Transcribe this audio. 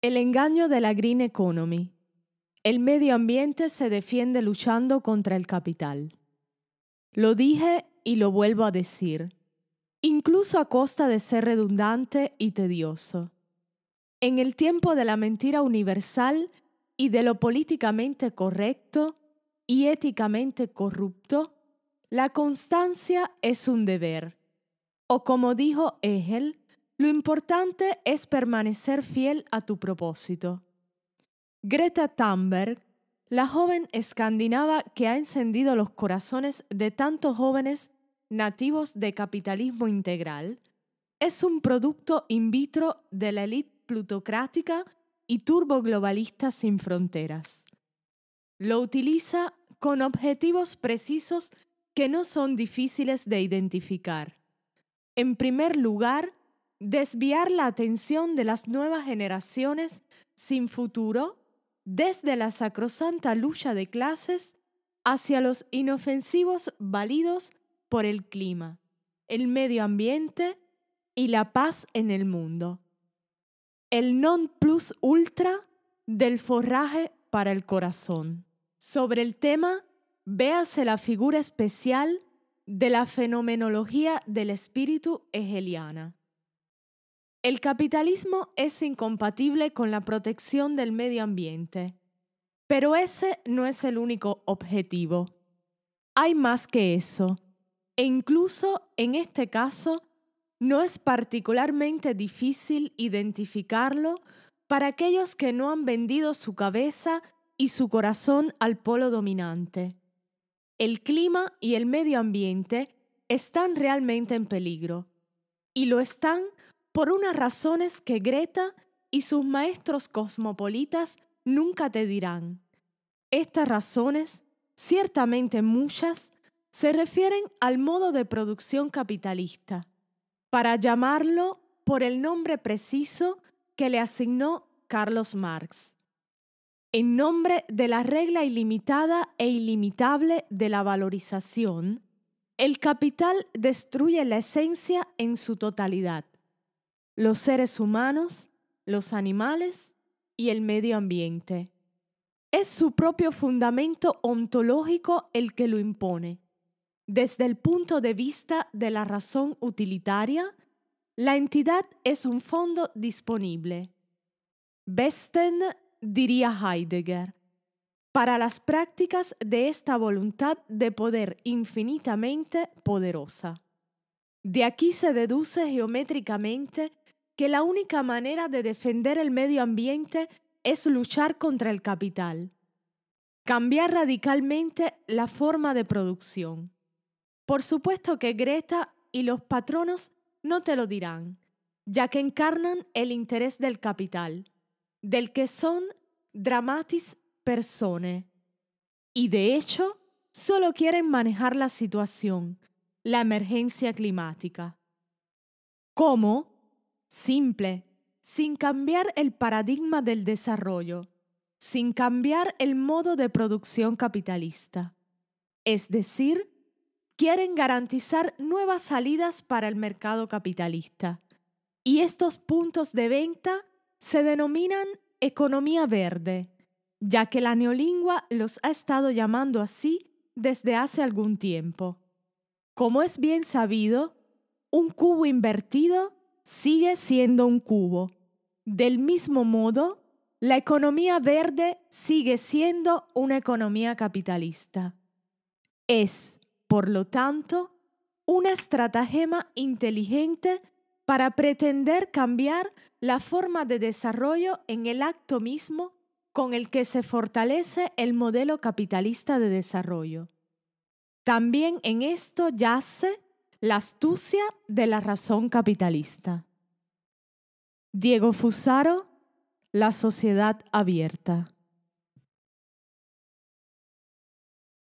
El engaño de la green economy. El medio ambiente se defiende luchando contra el capital. Lo dije y lo vuelvo a decir, incluso a costa de ser redundante y tedioso. En el tiempo de la mentira universal y de lo políticamente correcto y éticamente corrupto, la constancia es un deber, o como dijo Egel, lo importante es permanecer fiel a tu propósito. Greta Thunberg, la joven escandinava que ha encendido los corazones de tantos jóvenes nativos de capitalismo integral, es un producto in vitro de la élite plutocrática y turboglobalista sin fronteras. Lo utiliza con objetivos precisos que no son difíciles de identificar. En primer lugar, desviar la atención de las nuevas generaciones sin futuro desde la sacrosanta lucha de clases hacia los inofensivos válidos por el clima, el medio ambiente y la paz en el mundo. El non plus ultra del forraje para el corazón. Sobre el tema, véase la figura especial de la fenomenología del espíritu hegeliana. El capitalismo es incompatible con la protección del medio ambiente. Pero ese no es el único objetivo. Hay más que eso. E incluso en este caso, no es particularmente difícil identificarlo para aquellos que no han vendido su cabeza y su corazón al polo dominante. El clima y el medio ambiente están realmente en peligro, y lo están por unas razones que Greta y sus maestros cosmopolitas nunca te dirán. Estas razones, ciertamente muchas, se refieren al modo de producción capitalista, para llamarlo por el nombre preciso que le asignó Carlos Marx, en nombre de la regla ilimitada e ilimitable de la valorización, el capital destruye la esencia en su totalidad los seres humanos, los animales y el medio ambiente. Es su propio fundamento ontológico el que lo impone. Desde el punto de vista de la razón utilitaria, la entidad es un fondo disponible. Besten diría Heidegger, para las prácticas de esta voluntad de poder infinitamente poderosa. De aquí se deduce geométricamente que la única manera de defender el medio ambiente es luchar contra el capital, cambiar radicalmente la forma de producción. Por supuesto que Greta y los patronos no te lo dirán, ya que encarnan el interés del capital, del que son dramatis persone. Y de hecho, solo quieren manejar la situación, la emergencia climática. ¿Cómo? simple, sin cambiar el paradigma del desarrollo, sin cambiar el modo de producción capitalista. Es decir, quieren garantizar nuevas salidas para el mercado capitalista. Y estos puntos de venta se denominan economía verde, ya que la neolingua los ha estado llamando así desde hace algún tiempo. Como es bien sabido, un cubo invertido sigue siendo un cubo. Del mismo modo, la economía verde sigue siendo una economía capitalista. Es, por lo tanto, una estratagema inteligente para pretender cambiar la forma de desarrollo en el acto mismo con el que se fortalece el modelo capitalista de desarrollo. También en esto yace la astucia de la razón capitalista. Diego Fusaro, La sociedad abierta.